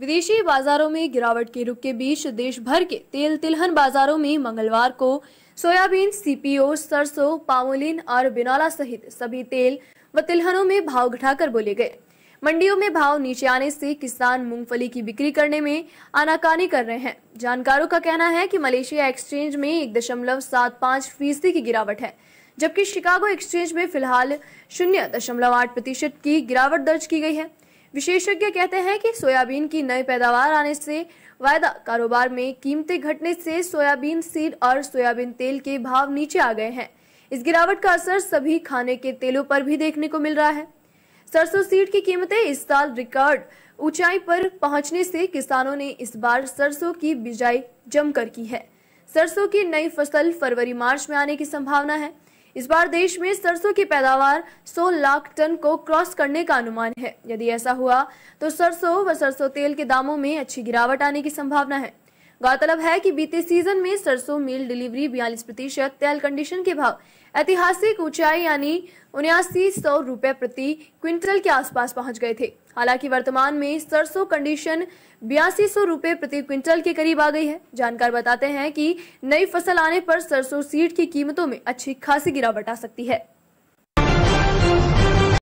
विदेशी बाजारों में गिरावट के रुख के बीच देश भर के तेल तिलहन बाजारों में मंगलवार को सोयाबीन सीपीओ सरसों पामोलिन और बिनौला सहित सभी तेल व तिलहनों में भाव घटाकर बोले गए मंडियों में भाव नीचे आने से किसान मूंगफली की बिक्री करने में आनाकानी कर रहे हैं जानकारों का कहना है कि मलेशिया एक्सचेंज में एक दशमलव सात पाँच फीसदी की गिरावट है जबकि शिकागो एक्सचेंज में फिलहाल शून्य दशमलव आठ प्रतिशत की गिरावट दर्ज की गई है विशेषज्ञ कहते हैं कि सोयाबीन की नई पैदावार आने से वायदा कारोबार में कीमतें घटने से सोयाबीन सीड और सोयाबीन तेल के भाव नीचे आ गए हैं इस गिरावट का असर सभी खाने के तेलों पर भी देखने को मिल रहा है सरसों सीड की कीमतें इस साल रिकॉर्ड ऊंचाई पर पहुंचने से किसानों ने इस बार सरसों की बिजाई जमकर की है सरसों की नई फसल फरवरी मार्च में आने की संभावना है इस बार देश में सरसों की पैदावार 100 लाख टन को क्रॉस करने का अनुमान है यदि ऐसा हुआ तो सरसों व सरसों तेल के दामों में अच्छी गिरावट आने की संभावना है गौरतलब है कि बीते सीजन में सरसों मिल डिलीवरी बयालीस प्रतिशत तेल कंडीशन के भाव ऐतिहासिक ऊंचाई यानी उन्यासी सौ रुपए प्रति क्विंटल के आसपास पहुंच गए थे हालांकि वर्तमान में सरसों कंडीशन बयासी सौ रुपए प्रति क्विंटल के करीब आ गई है जानकार बताते हैं कि नई फसल आने पर सरसों सीड की कीमतों में अच्छी खासी गिरावट आ सकती है